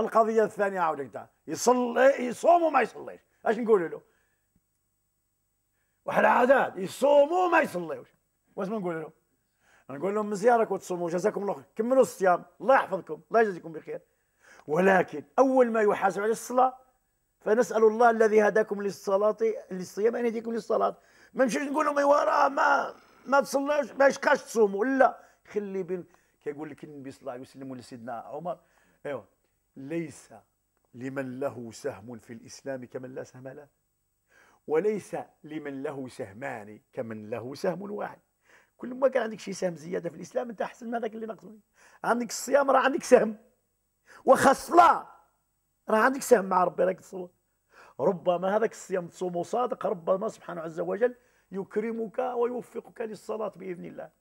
القضيه الثانيه عاودك لك يصلي يصوم وما يصليش اش نقول له؟ واحد عادات يصوموا وما يصليوش واش نقول لهم؟ نقول لهم مزيارك وتصوموا جزاكم الله خير كملوا الصيام الله يحفظكم الله يجزيكم بخير ولكن اول ما يحاسب على الصلاه فنسال الله الذي هداكم للصلاه للصيام ان يهديكم للصلاه ما نمشيش نقول لهم راه ما ما تصليوش ما يشكاش تصوموا لا خلي بين كيقول لك النبي صلى الله عليه وسلم ولسيدنا عمر ايوا ليس لمن له سهم في الإسلام كمن لا سهم له وليس لمن له سهمان كمن له سهم واحد كل ما كان عندك شي سهم زياده في الاسلام انت احسن من هذاك اللي ناقص عندك الصيام راه عندك سهم وخا الصلاه راه عندك سهم مع ربي راك تصوم ربما هذاك الصيام تصوم صادق ربما سبحانه عز وجل يكرمك ويوفقك للصلاه باذن الله